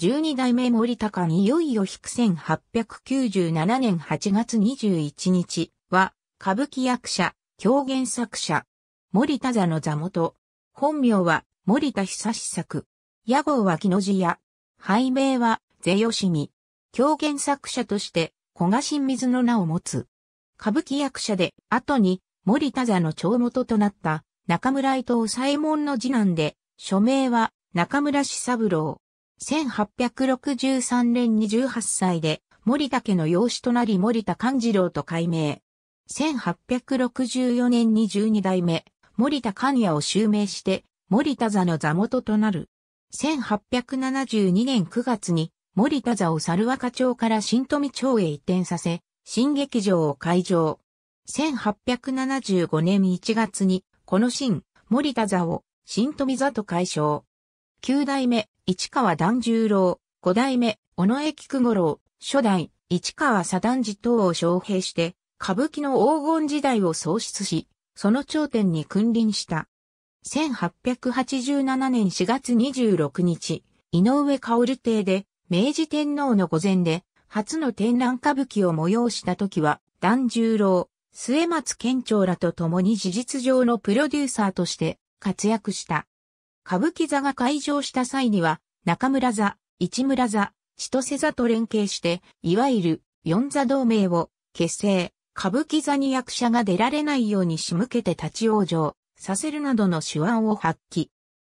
12代目森高にいよいよ引く1897年8月21日は、歌舞伎役者、狂言作者、森田座の座元。本名は森田久志作。屋号は木の字屋。拝名は是吉見。狂言作者として古賀新水の名を持つ。歌舞伎役者で後に森田座の長元となった中村伊藤左衛門の次男で、署名は中村志三郎。1863年に18歳で、森田家の養子となり森田勘次郎と改名。1864年に12代目、森田勘也を襲名して、森田座の座元となる。1872年9月に、森田座を猿若町から新富町へ移転させ、新劇場を開場。1875年1月に、この新、森田座を新富座と解消。9代目、市川團十郎、五代目、尾上菊五郎、初代、市川左團次等を招聘して、歌舞伎の黄金時代を創出し、その頂点に君臨した。1887年4月26日、井上薫邸で、明治天皇の御前で、初の展覧歌舞伎を催した時は、團十郎、末松県庁らと共に事実上のプロデューサーとして活躍した。歌舞伎座が開場した際には、中村座、市村座、千歳座と連携して、いわゆる四座同盟を結成、歌舞伎座に役者が出られないように仕向けて立ち往生させるなどの手腕を発揮。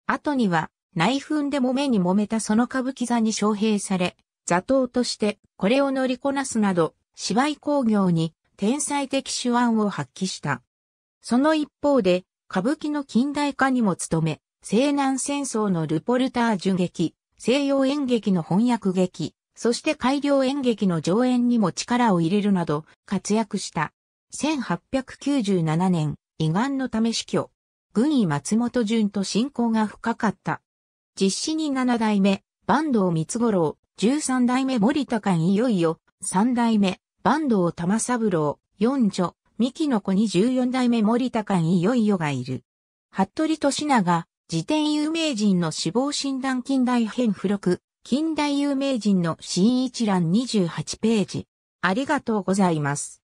後には内紛で揉めに揉めたその歌舞伎座に招聘され、座頭としてこれを乗りこなすなど芝居工業に天才的手腕を発揮した。その一方で歌舞伎の近代化にも努め、西南戦争のルポルタージ劇、西洋演劇の翻訳劇、そして改良演劇の上演にも力を入れるなど活躍した。1897年、胃がんのため死去。軍医松本潤と親交が深かった。実施に7代目、坂東三五郎、13代目森田いよいよ、3代目、坂東玉三郎、四女、三木の子に14代目森田いよいよがいる。服部利長、辞典有名人の死亡診断近代編付録、近代有名人の新一覧28ページ。ありがとうございます。